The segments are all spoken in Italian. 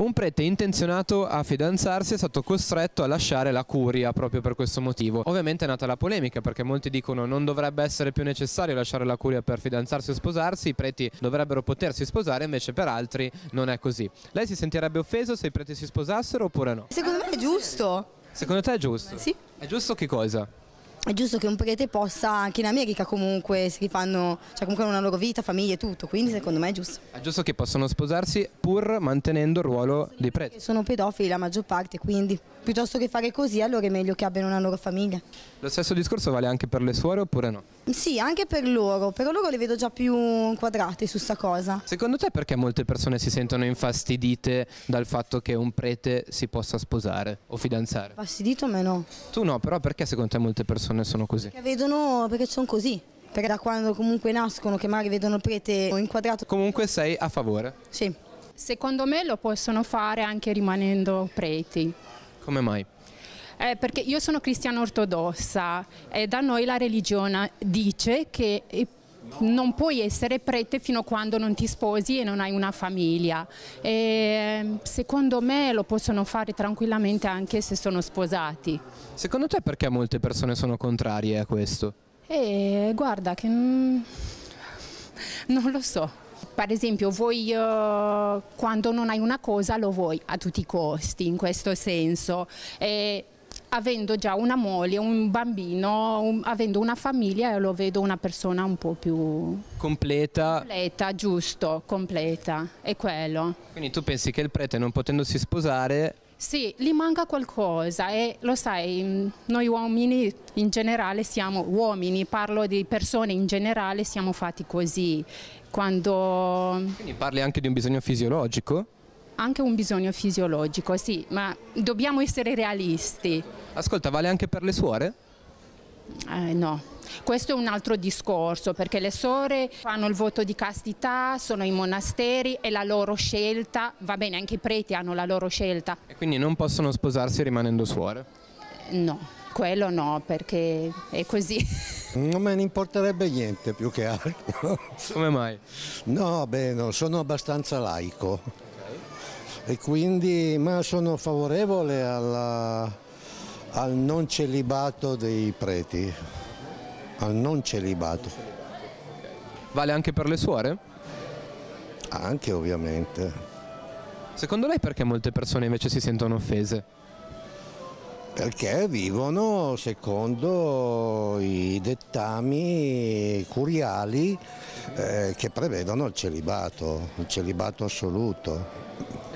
Un prete intenzionato a fidanzarsi è stato costretto a lasciare la curia proprio per questo motivo. Ovviamente è nata la polemica perché molti dicono non dovrebbe essere più necessario lasciare la curia per fidanzarsi o sposarsi, i preti dovrebbero potersi sposare, invece per altri non è così. Lei si sentirebbe offeso se i preti si sposassero oppure no? Secondo me è giusto. Secondo te è giusto? Sì. È giusto che cosa? è giusto che un prete possa, anche in America comunque, si rifanno, cioè comunque hanno una loro vita, famiglie e tutto, quindi secondo me è giusto. È giusto che possano sposarsi pur mantenendo il ruolo dei preti. Sono pedofili la maggior parte, quindi piuttosto che fare così allora è meglio che abbiano una loro famiglia. Lo stesso discorso vale anche per le suore oppure no? Sì, anche per loro, però loro le vedo già più inquadrate su sta cosa. Secondo te perché molte persone si sentono infastidite dal fatto che un prete si possa sposare o fidanzare? Infastidito o meno? Tu no, però perché secondo te molte persone? persone sono così? Perché vedono perché sono così, perché da quando comunque nascono che magari vedono il prete inquadrato. Comunque sei a favore? Sì. Secondo me lo possono fare anche rimanendo preti. Come mai? Eh, perché io sono cristiana ortodossa e da noi la religione dice che i non puoi essere prete fino a quando non ti sposi e non hai una famiglia. E secondo me lo possono fare tranquillamente anche se sono sposati. Secondo te perché molte persone sono contrarie a questo? Eh, guarda che... non lo so. Per esempio, voi eh, quando non hai una cosa lo vuoi a tutti i costi, in questo senso. Eh, avendo già una moglie, un bambino, un, avendo una famiglia, lo vedo una persona un po' più... Completa. Completa, giusto, completa, è quello. Quindi tu pensi che il prete non potendosi sposare... Sì, gli manca qualcosa e lo sai, mm, noi uomini in generale siamo uomini, parlo di persone in generale, siamo fatti così. Quando... Quindi parli anche di un bisogno fisiologico? anche un bisogno fisiologico, sì, ma dobbiamo essere realisti. Ascolta, vale anche per le suore? Eh, no. Questo è un altro discorso perché le sore fanno il voto di castità, sono i monasteri e la loro scelta, va bene, anche i preti hanno la loro scelta. E quindi non possono sposarsi rimanendo suore? Eh, no. Quello no, perché è così. Non me ne importerebbe niente più che altro. Come mai? No, beh, no, sono abbastanza laico e quindi ma sono favorevole alla, al non celibato dei preti, al non celibato. Vale anche per le suore? Anche ovviamente. Secondo lei perché molte persone invece si sentono offese? Perché vivono secondo i dettami curiali eh, che prevedono il celibato, il celibato assoluto.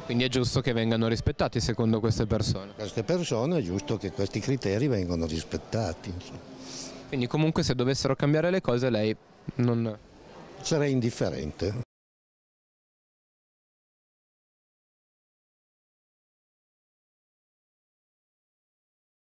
Quindi è giusto che vengano rispettati secondo queste persone? Queste persone è giusto che questi criteri vengano rispettati. Insomma. Quindi comunque se dovessero cambiare le cose lei non... Sarei indifferente.